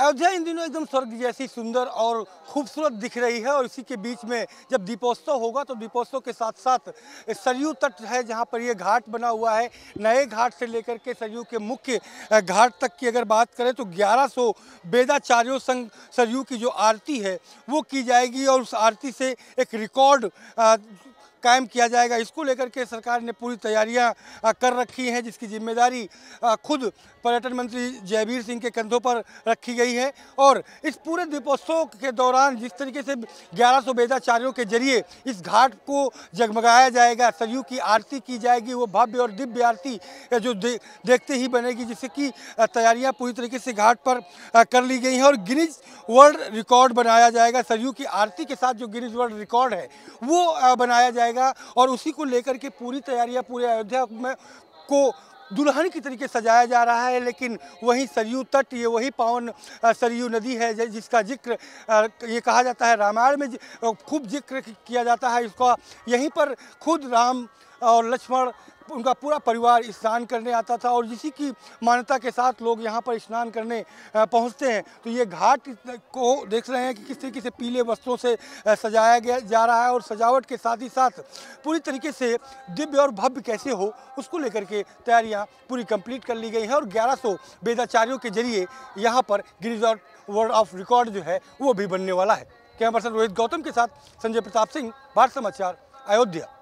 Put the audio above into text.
अयोध्या इन दिनों एकदम स्वर्ग जैसी सुंदर और खूबसूरत दिख रही है और इसी के बीच में जब दीपोत्सव होगा तो दीपोत्सव के साथ साथ सरयू तट है जहाँ पर ये घाट बना हुआ है नए घाट से लेकर के सरयू के मुख्य घाट तक की अगर बात करें तो 1100 वेदाचार्यों संघ सरयू की जो आरती है वो की जाएगी और उस आरती से एक रिकॉर्ड कायम किया जाएगा इसको लेकर के सरकार ने पूरी तैयारियां कर रखी हैं जिसकी जिम्मेदारी खुद पर्यटन मंत्री जयवीर सिंह के कंधों पर रखी गई है और इस पूरे दीपोत्सव के दौरान जिस तरीके से ग्यारह सौ वेदाचार्यों के जरिए इस घाट को जगमगाया जाएगा सरयू की आरती की जाएगी वो भव्य और दिव्य आरती जो दे, देखते ही बनेगी जिससे कि तैयारियाँ पूरी तरीके से घाट पर कर ली गई हैं और गिनीज वर्ल्ड रिकॉर्ड बनाया जाएगा सरयू की आरती के साथ जो गिनीज वर्ल्ड रिकॉर्ड है वो बनाया जाएगा जाएगा और उसी को लेकर के पूरी तैयारियां पूरे अयोध्या में को दुल्हन की तरीके सजाया जा रहा है लेकिन वहीं सरयू तट ये वही पावन सरयू नदी है जिसका जिक्र ये कहा जाता है रामायण में खूब जिक्र किया जाता है इसका यहीं पर खुद राम और लक्ष्मण उनका पूरा परिवार स्नान करने आता था और इसी की मान्यता के साथ लोग यहाँ पर स्नान करने पहुँचते हैं तो ये घाट को देख रहे हैं कि किस तरीके से पीले वस्त्रों से सजाया गया जा रहा है और सजावट के साथ ही साथ पूरी तरीके से दिव्य और भव्य कैसे हो उसको लेकर के तैयारियाँ पूरी कंप्लीट कर ली गई हैं और सौ वेदाचार्यों के जरिए यहाँ पर गिरिजा वर्ल्ड ऑफ रिकॉर्ड जो है वो भी बनने वाला है कैमरा पर्सन रोहित गौतम के साथ संजय प्रताप सिंह भारत समाचार अयोध्या